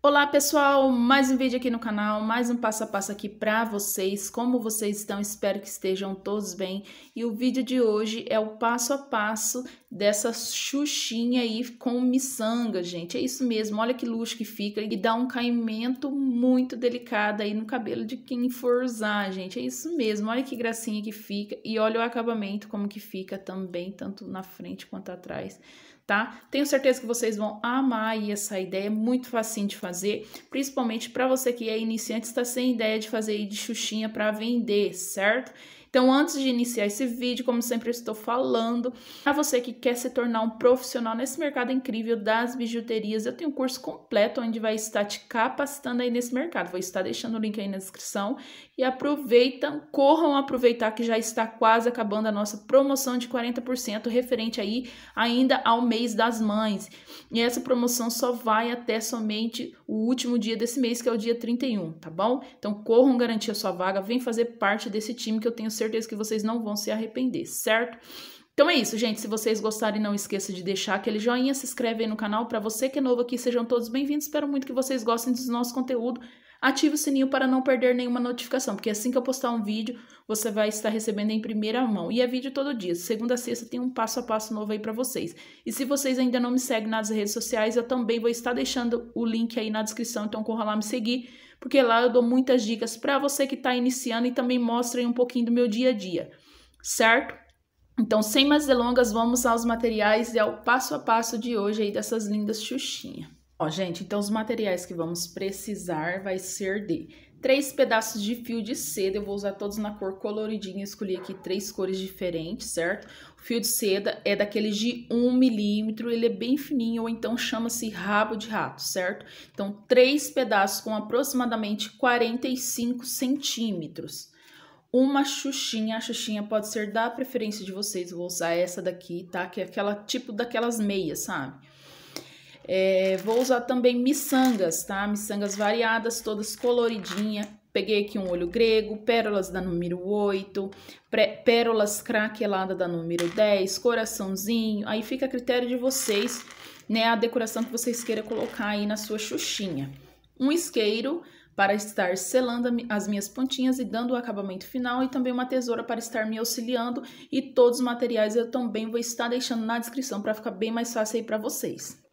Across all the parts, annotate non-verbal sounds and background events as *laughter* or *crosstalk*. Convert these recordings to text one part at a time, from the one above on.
Olá pessoal, mais um vídeo aqui no canal, mais um passo a passo aqui para vocês, como vocês estão, espero que estejam todos bem. E o vídeo de hoje é o passo a passo dessa xuxinha aí com miçanga, gente, é isso mesmo, olha que luxo que fica e dá um caimento muito delicado aí no cabelo de quem for usar, gente, é isso mesmo, olha que gracinha que fica e olha o acabamento como que fica também, tanto na frente quanto atrás, tá? Tenho certeza que vocês vão amar aí essa ideia, é muito facinho de fazer fazer, principalmente para você que é iniciante, está sem ideia de fazer aí de xuxinha para vender, certo? Então, antes de iniciar esse vídeo, como sempre estou falando, para você que quer se tornar um profissional nesse mercado incrível das bijuterias, eu tenho um curso completo onde vai estar te capacitando aí nesse mercado. Vou estar deixando o link aí na descrição e aproveitam, corram aproveitar que já está quase acabando a nossa promoção de 40% referente aí ainda ao mês das mães. E essa promoção só vai até somente o último dia desse mês, que é o dia 31, tá bom? Então corram garantir a sua vaga, vem fazer parte desse time que eu tenho certeza que vocês não vão se arrepender, certo? Então é isso, gente. Se vocês gostarem, não esqueça de deixar aquele joinha, se inscreve aí no canal. Para você que é novo aqui, sejam todos bem-vindos. Espero muito que vocês gostem do nosso conteúdo. Ative o sininho para não perder nenhuma notificação, porque assim que eu postar um vídeo, você vai estar recebendo em primeira mão. E é vídeo todo dia, segunda a sexta tem um passo a passo novo aí para vocês. E se vocês ainda não me seguem nas redes sociais, eu também vou estar deixando o link aí na descrição, então corra lá me seguir, porque lá eu dou muitas dicas para você que está iniciando e também mostrem um pouquinho do meu dia a dia, certo? Então, sem mais delongas, vamos aos materiais e ao passo a passo de hoje aí dessas lindas xuxinhas. Ó, gente, então os materiais que vamos precisar vai ser de três pedaços de fio de seda, eu vou usar todos na cor coloridinha, escolhi aqui três cores diferentes, certo? O fio de seda é daqueles de um milímetro, ele é bem fininho, ou então chama-se rabo de rato, certo? Então, três pedaços com aproximadamente 45 centímetros uma xuxinha. A xuxinha pode ser da preferência de vocês. Eu vou usar essa daqui, tá? Que é aquela tipo daquelas meias, sabe? É, vou usar também miçangas, tá? Miçangas variadas, todas coloridinha. Peguei aqui um olho grego, pérolas da número 8, pérolas craquelada da número 10, coraçãozinho. Aí fica a critério de vocês, né? A decoração que vocês queiram colocar aí na sua xuxinha. Um isqueiro para estar selando as minhas pontinhas e dando o acabamento final e também uma tesoura para estar me auxiliando e todos os materiais eu também vou estar deixando na descrição para ficar bem mais fácil aí para vocês.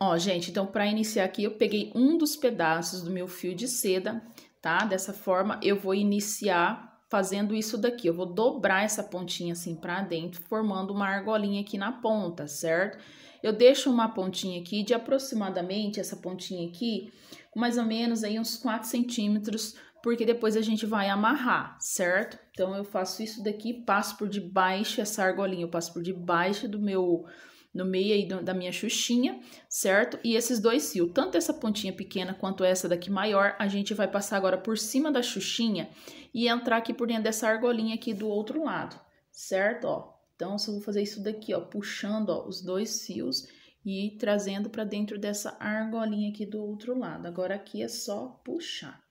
Ó, gente, então para iniciar aqui eu peguei um dos pedaços do meu fio de seda, tá? Dessa forma eu vou iniciar fazendo isso daqui. Eu vou dobrar essa pontinha assim para dentro, formando uma argolinha aqui na ponta, certo? Eu deixo uma pontinha aqui de aproximadamente essa pontinha aqui, mais ou menos aí uns 4 centímetros, porque depois a gente vai amarrar, certo? Então eu faço isso daqui, passo por debaixo essa argolinha, eu passo por debaixo do meu no meio aí do, da minha xuxinha, certo? E esses dois fios, tanto essa pontinha pequena quanto essa daqui maior, a gente vai passar agora por cima da xuxinha e entrar aqui por dentro dessa argolinha aqui do outro lado, certo? Ó, então, eu vou fazer isso daqui, ó, puxando, ó, os dois fios e trazendo para dentro dessa argolinha aqui do outro lado. Agora, aqui é só puxar,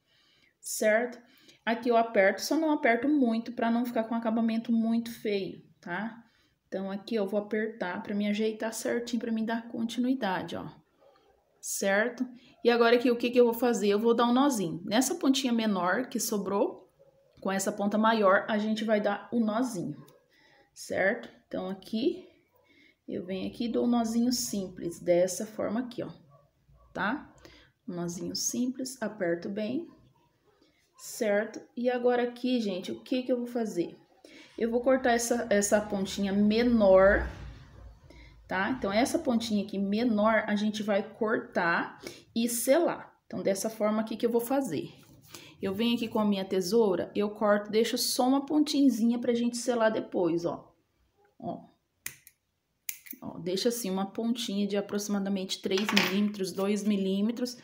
certo? Aqui eu aperto, só não aperto muito para não ficar com acabamento muito feio, tá? Então, aqui eu vou apertar para me ajeitar certinho, para me dar continuidade, ó. Certo? E agora aqui, o que, que eu vou fazer? Eu vou dar um nozinho. Nessa pontinha menor que sobrou, com essa ponta maior, a gente vai dar um nozinho, certo? Então, aqui, eu venho aqui e dou um nozinho simples, dessa forma aqui, ó, tá? Um nozinho simples, aperto bem, certo? E agora aqui, gente, o que que eu vou fazer? Eu vou cortar essa, essa pontinha menor, tá? Então, essa pontinha aqui menor, a gente vai cortar e selar. Então, dessa forma aqui que eu vou fazer. Eu venho aqui com a minha tesoura, eu corto, deixo só uma pontinzinha pra gente selar depois, ó. Ó. Ó, deixa assim uma pontinha de aproximadamente 3 milímetros, 2 milímetros.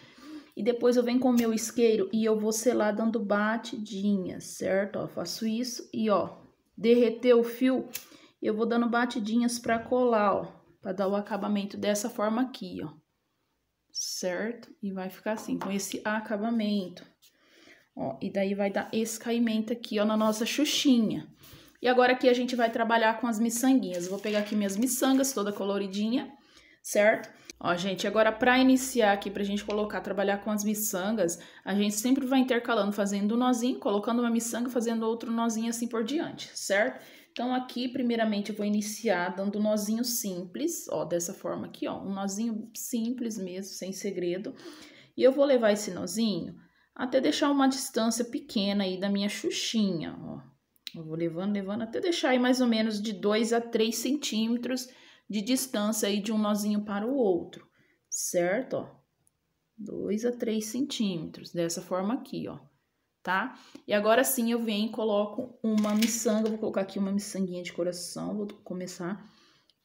E depois eu venho com o meu isqueiro e eu vou selar dando batidinhas, certo? Ó, faço isso e ó, derreter o fio, eu vou dando batidinhas para colar, ó, para dar o acabamento dessa forma aqui, ó. Certo? E vai ficar assim, com esse acabamento. Ó, e daí vai dar esse caimento aqui, ó, na nossa xuxinha. E agora aqui a gente vai trabalhar com as miçanguinhas. vou pegar aqui minhas miçangas, toda coloridinha, certo? Ó, gente, agora para iniciar aqui, para a gente colocar, trabalhar com as miçangas, a gente sempre vai intercalando, fazendo um nozinho, colocando uma miçanga, fazendo outro nozinho assim por diante, certo? Então, aqui, primeiramente, eu vou iniciar dando um nozinho simples, ó, dessa forma aqui, ó, um nozinho simples mesmo, sem segredo. E eu vou levar esse nozinho até deixar uma distância pequena aí da minha xuxinha, ó. Eu vou levando, levando, até deixar aí mais ou menos de 2 a 3 centímetros, de distância aí de um nozinho para o outro, certo? Ó, 2 a 3 centímetros, dessa forma aqui, ó, tá? E agora sim eu venho e coloco uma miçanga, vou colocar aqui uma miçanguinha de coração, vou começar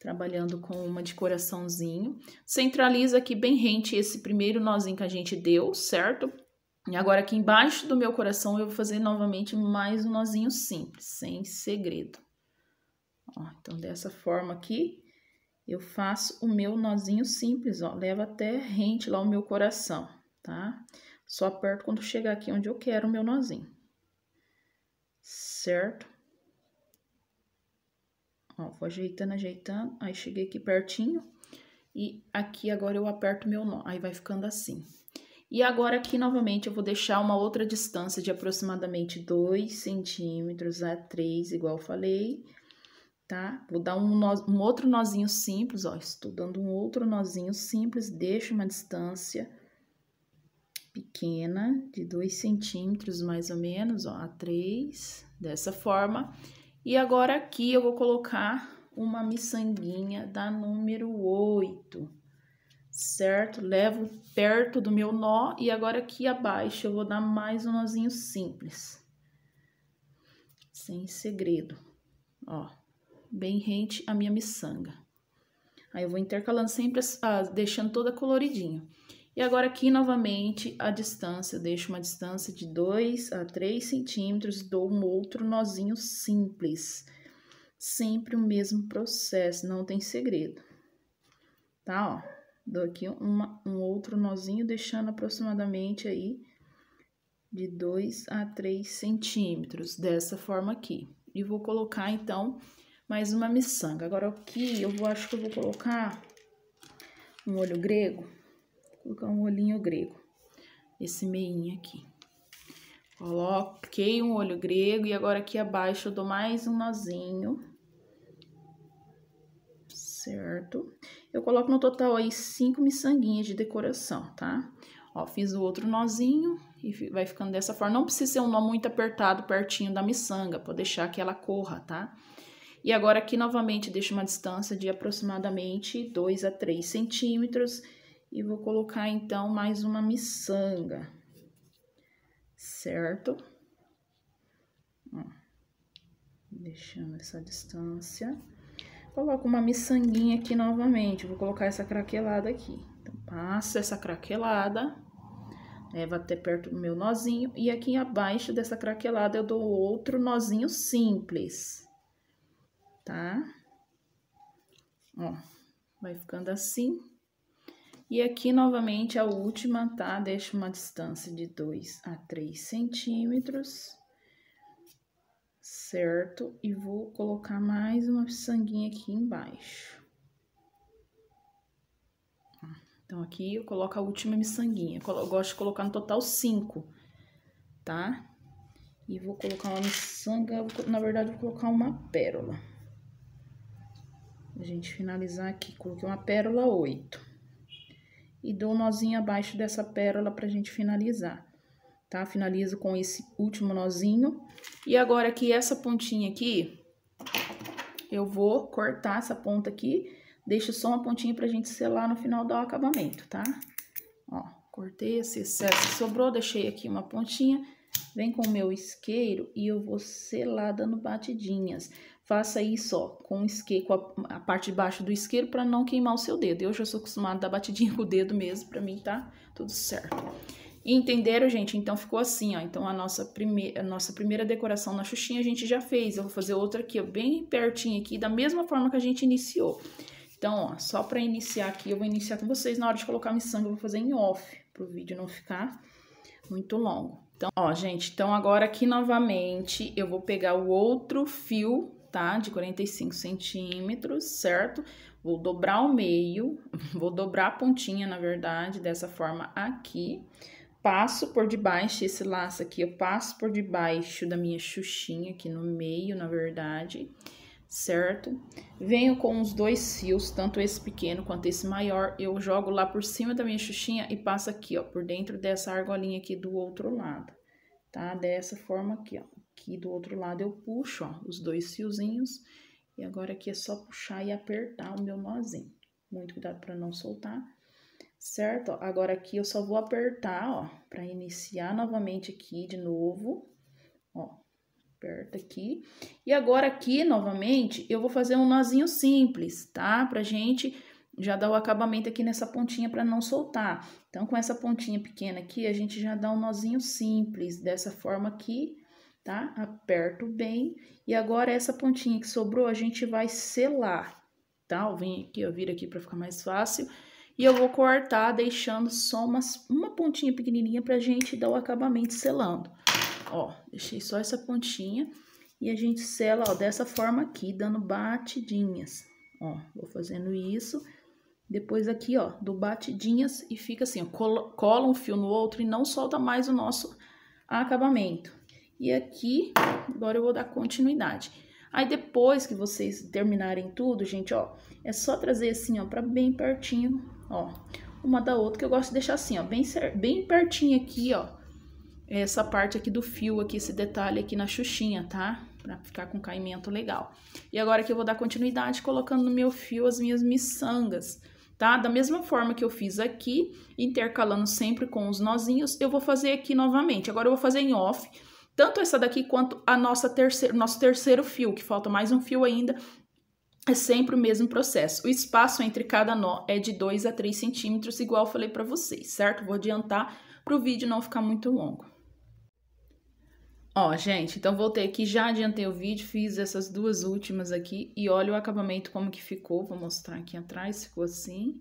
trabalhando com uma de coraçãozinho. Centraliza aqui bem rente esse primeiro nozinho que a gente deu, certo? E agora aqui embaixo do meu coração eu vou fazer novamente mais um nozinho simples, sem segredo. Ó, então dessa forma aqui, eu faço o meu nozinho simples, ó, leva até rente lá o meu coração, tá? Só aperto quando chegar aqui onde eu quero o meu nozinho. Certo? Ó, vou ajeitando, ajeitando, aí cheguei aqui pertinho e aqui agora eu aperto meu nó, aí vai ficando assim. E agora aqui novamente eu vou deixar uma outra distância de aproximadamente 2 centímetros a 3, igual falei, tá? Vou dar um, um outro nozinho simples, ó, estou dando um outro nozinho simples, deixo uma distância pequena, de dois centímetros mais ou menos, ó, a três, dessa forma. E agora aqui eu vou colocar uma miçanguinha da número oito, certo? Levo perto do meu nó e agora aqui abaixo eu vou dar mais um nozinho simples, sem segredo, ó bem rente à minha miçanga. Aí eu vou intercalando sempre, deixando toda coloridinha. E agora aqui novamente a distância, eu deixo uma distância de 2 a 3 centímetros dou um outro nozinho simples. Sempre o mesmo processo, não tem segredo. Tá, ó. Dou aqui uma, um outro nozinho, deixando aproximadamente aí de 2 a 3 centímetros, dessa forma aqui. E vou colocar, então, mais uma miçanga. Agora aqui eu vou, acho que eu vou colocar um olho grego, vou colocar um olhinho grego, esse meinho aqui. Coloquei um olho grego e agora aqui abaixo eu dou mais um nozinho, certo? Eu coloco no total aí cinco miçanguinhas de decoração, tá? Ó, fiz o outro nozinho e vai ficando dessa forma. Não precisa ser um nó muito apertado pertinho da miçanga, pode deixar que ela corra, Tá? E agora aqui novamente deixo uma distância de aproximadamente 2 a 3 centímetros e vou colocar então mais uma miçanga, certo? Ó, deixando essa distância. Coloco uma miçanguinha aqui novamente, vou colocar essa craquelada aqui. Então, passa essa craquelada leva até perto do meu nozinho, e aqui abaixo dessa craquelada eu dou outro nozinho simples tá? Ó, vai ficando assim. E aqui, novamente, a última, tá? Deixa uma distância de 2 a 3 centímetros, certo? E vou colocar mais uma sanguinha aqui embaixo. Então, aqui eu coloco a última miçanguinha. Eu gosto de colocar no total 5, tá? E vou colocar uma miçanga, na verdade, vou colocar uma pérola. A gente finalizar aqui, coloquei uma pérola 8. E dou um nozinho abaixo dessa pérola pra gente finalizar, tá? Finalizo com esse último nozinho. E agora aqui, essa pontinha aqui, eu vou cortar essa ponta aqui, deixo só uma pontinha pra gente selar no final do acabamento, tá? Ó, cortei esse excesso que sobrou, deixei aqui uma pontinha Vem com o meu isqueiro e eu vou selar dando batidinhas. Faça isso, ó, com isqueiro, com a, a parte de baixo do isqueiro para não queimar o seu dedo. Eu já sou acostumada a dar batidinha com o dedo mesmo, para mim tá tudo certo. Entenderam, gente? Então ficou assim, ó. Então a nossa primeira, a nossa primeira decoração na xuxinha a gente já fez. Eu vou fazer outra aqui, ó, bem pertinho aqui, da mesma forma que a gente iniciou. Então, ó, só para iniciar aqui, eu vou iniciar com vocês na hora de colocar a miçanga, eu vou fazer em off, pro vídeo não ficar muito longo. Então, ó, gente, então agora aqui novamente eu vou pegar o outro fio, tá? De 45 centímetros, certo? Vou dobrar o meio, *laughs* vou dobrar a pontinha, na verdade, dessa forma aqui. Passo por debaixo esse laço aqui, eu passo por debaixo da minha xuxinha aqui no meio, na verdade. E certo? Venho com os dois fios, tanto esse pequeno quanto esse maior, eu jogo lá por cima da minha xuxinha e passo aqui, ó, por dentro dessa argolinha aqui do outro lado, tá? Dessa forma aqui, ó. Aqui do outro lado eu puxo, ó, os dois fiozinhos, e agora aqui é só puxar e apertar o meu nozinho. Muito cuidado para não soltar, certo? agora aqui eu só vou apertar, ó, para iniciar novamente aqui de novo, ó, aperta aqui. E agora aqui, novamente, eu vou fazer um nozinho simples, tá? Pra gente já dar o acabamento aqui nessa pontinha para não soltar. Então, com essa pontinha pequena aqui, a gente já dá um nozinho simples, dessa forma aqui, tá? Aperto bem. E agora, essa pontinha que sobrou, a gente vai selar, tá? Eu vim aqui, eu viro aqui para ficar mais fácil. E eu vou cortar, deixando só umas, uma pontinha pequenininha pra gente dar o acabamento selando ó, deixei só essa pontinha e a gente sela, ó, dessa forma aqui, dando batidinhas, ó, vou fazendo isso. Depois aqui, ó, do batidinhas e fica assim, ó, cola um fio no outro e não solta mais o nosso acabamento. E aqui, agora eu vou dar continuidade. Aí depois que vocês terminarem tudo, gente, ó, é só trazer assim, ó, pra bem pertinho, ó, uma da outra, que eu gosto de deixar assim, ó, bem, bem pertinho aqui, ó, essa parte aqui do fio, aqui, esse detalhe aqui na xuxinha, tá? Pra ficar com caimento legal. E agora que eu vou dar continuidade colocando no meu fio as minhas miçangas, tá? Da mesma forma que eu fiz aqui, intercalando sempre com os nozinhos, eu vou fazer aqui novamente. Agora eu vou fazer em off, tanto essa daqui quanto a nossa terceiro, nosso terceiro fio, que falta mais um fio ainda, é sempre o mesmo processo. O espaço entre cada nó é de 2 a 3 centímetros, igual eu falei para vocês, certo? Vou adiantar para o vídeo não ficar muito longo. Ó, gente, então voltei aqui, já adiantei o vídeo, fiz essas duas últimas aqui e olha o acabamento como que ficou, vou mostrar aqui atrás, ficou assim,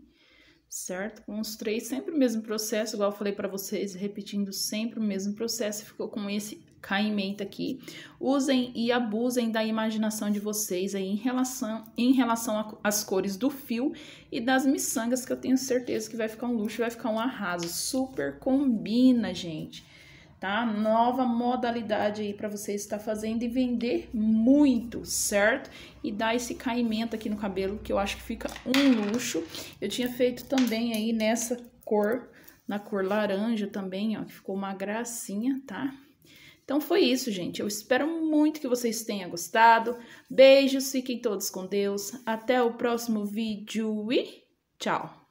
certo? mostrei sempre o mesmo processo, igual eu falei pra vocês, repetindo sempre o mesmo processo, ficou com esse caimento aqui. Usem e abusem da imaginação de vocês aí em relação, em relação às cores do fio e das miçangas, que eu tenho certeza que vai ficar um luxo, vai ficar um arraso, super combina, gente tá? Nova modalidade aí para você estar fazendo e vender muito, certo? E dar esse caimento aqui no cabelo, que eu acho que fica um luxo. Eu tinha feito também aí nessa cor, na cor laranja também, ó, que ficou uma gracinha, tá? Então foi isso, gente. Eu espero muito que vocês tenham gostado. Beijos, fiquem todos com Deus. Até o próximo vídeo e tchau!